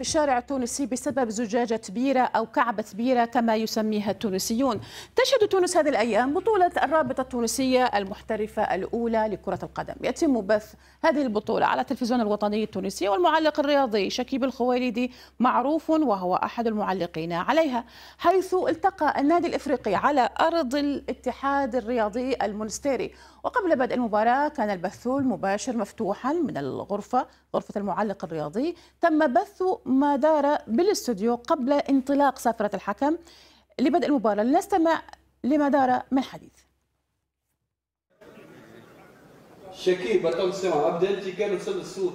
في الشارع التونسي بسبب زجاجة بيرة أو كعبة بيرة كما يسميها التونسيون تشهد تونس هذه الأيام بطولة الرابطة التونسية المحترفة الأولى لكرة القدم يتم بث هذه البطولة على التلفزيون الوطني التونسي والمعلق الرياضي شكيب الخويلدي معروف وهو أحد المعلقين عليها حيث التقى النادي الإفريقي على أرض الاتحاد الرياضي المونستيري وقبل بدء المباراة كان البث المباشر مفتوحا من الغرفة غرفة المعلق الرياضي تم بث ما دار بالاستوديو قبل انطلاق سفرة الحكم لبدء المباراة لنستمع لما دار من حديث بطل تو ابدا انت كان وصل الصوت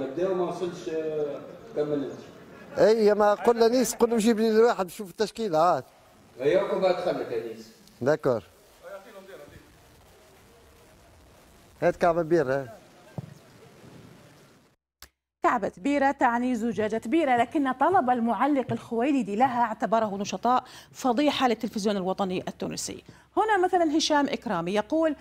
نبدا وما وصلش آه، كملت اي ما قلنا نيس قلنا جيب لي الواحد شوف التشكيله عاد آه. اياكم أيوة، بعد خلك انيس نيس داكور هات كعب بير آه. كعبة بيرة تعني زجاجة بيرة لكن طلب المعلق الخويلدي لها اعتبره نشطاء فضيحة للتلفزيون الوطني التونسي هنا مثلا هشام إكرامي يقول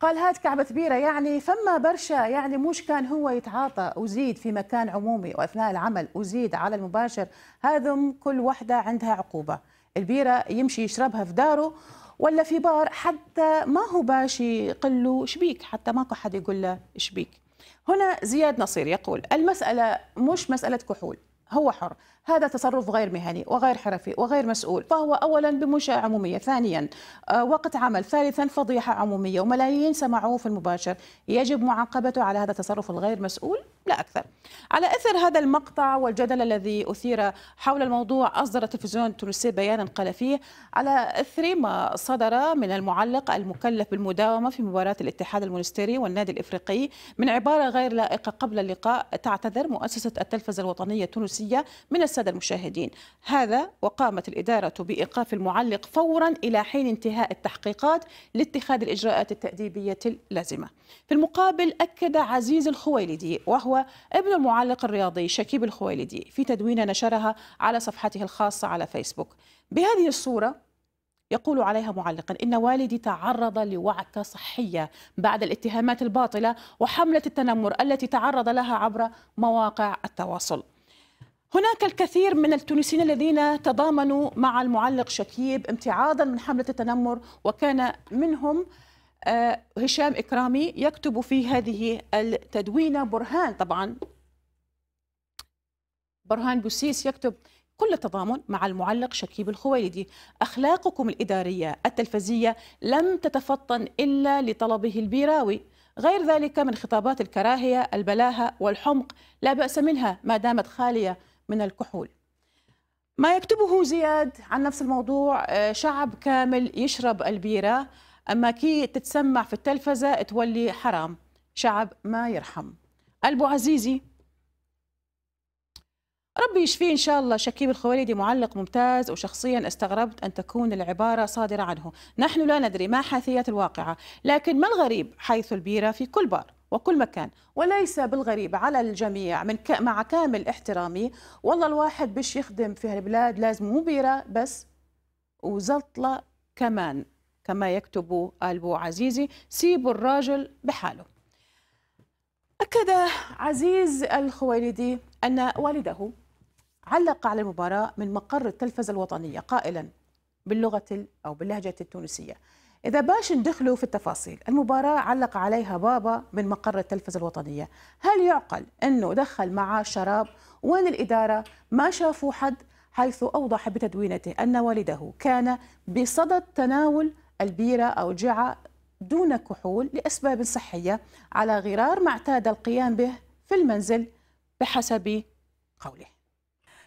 قال هات كعبة بيرة يعني فما برشا يعني مش كان هو يتعاطى أزيد في مكان عمومي وأثناء العمل أزيد على المباشر هذم كل وحدة عندها عقوبة البيرة يمشي يشربها في داره ولا في بار حتى ما هو باش يقول له شبيك حتى ماكو حد يقول له شبيك هنا زياد نصير يقول المسألة مش مسألة كحول هو حر هذا تصرف غير مهني وغير حرفي وغير مسؤول فهو أولا بمنشأة عمومية ثانيا آه، وقت عمل ثالثا فضيحة عمومية وملايين سمعوه في المباشر يجب معاقبته على هذا التصرف الغير مسؤول لا أكثر على أثر هذا المقطع والجدل الذي أثير حول الموضوع أصدر التلفزيون التونسي بيانا قال فيه على أثر ما صدر من المعلق المكلف بالمداومة في مباراة الاتحاد المونستيري والنادي الإفريقي من عبارة غير لائقة قبل اللقاء تعتذر مؤسسة التلفزة الوطنية التونسية من السادة المشاهدين هذا وقامت الإدارة بإيقاف المعلق فورا إلى حين انتهاء التحقيقات لاتخاذ الإجراءات التأديبية اللازمة في المقابل أكد عزيز الخويلدي وهو ابن المعلق الرياضي شكيب الخويلدي في تدوينة نشرها على صفحته الخاصة على فيسبوك بهذه الصورة يقول عليها معلقا إن والدي تعرض لوعكة صحية بعد الاتهامات الباطلة وحملة التنمر التي تعرض لها عبر مواقع التواصل هناك الكثير من التونسيين الذين تضامنوا مع المعلق شكيب امتعاضا من حملة التنمر وكان منهم آه، هشام إكرامي يكتب في هذه التدوينة برهان طبعا برهان بوسيس يكتب كل التضامن مع المعلق شكيب الخويلدي أخلاقكم الإدارية التلفزية لم تتفطن إلا لطلبه البيراوي غير ذلك من خطابات الكراهية البلاهة والحمق لا بأس منها ما دامت خالية من الكحول ما يكتبه زياد عن نفس الموضوع آه، شعب كامل يشرب البيرة أما كي تتسمع في التلفزة تولي حرام شعب ما يرحم ألبو عزيزي ربي يشفيه إن شاء الله شكيب الخوالدي معلق ممتاز وشخصيا استغربت أن تكون العبارة صادرة عنه نحن لا ندري ما حاثيات الواقعة لكن ما الغريب حيث البيرة في كل بار وكل مكان وليس بالغريب على الجميع من ك... مع كامل احترامي والله الواحد بش يخدم في هالبلاد لازم مو بيرة بس وزلطلة كمان كما يكتب ألبو عزيزي سيبوا الراجل بحاله أكد عزيز الخويلدي أن والده علق على المباراة من مقر التلفزة الوطنية قائلا باللغة أو باللهجة التونسية إذا باش ندخلوا في التفاصيل المباراة علق عليها بابا من مقر التلفزة الوطنية هل يعقل أنه دخل معاه شراب وين الإدارة ما شافوا حد حيث أوضح بتدوينته أن والده كان بصدد تناول البيرة أو الجعة دون كحول لأسباب صحية على غرار ما اعتاد القيام به في المنزل بحسب قوله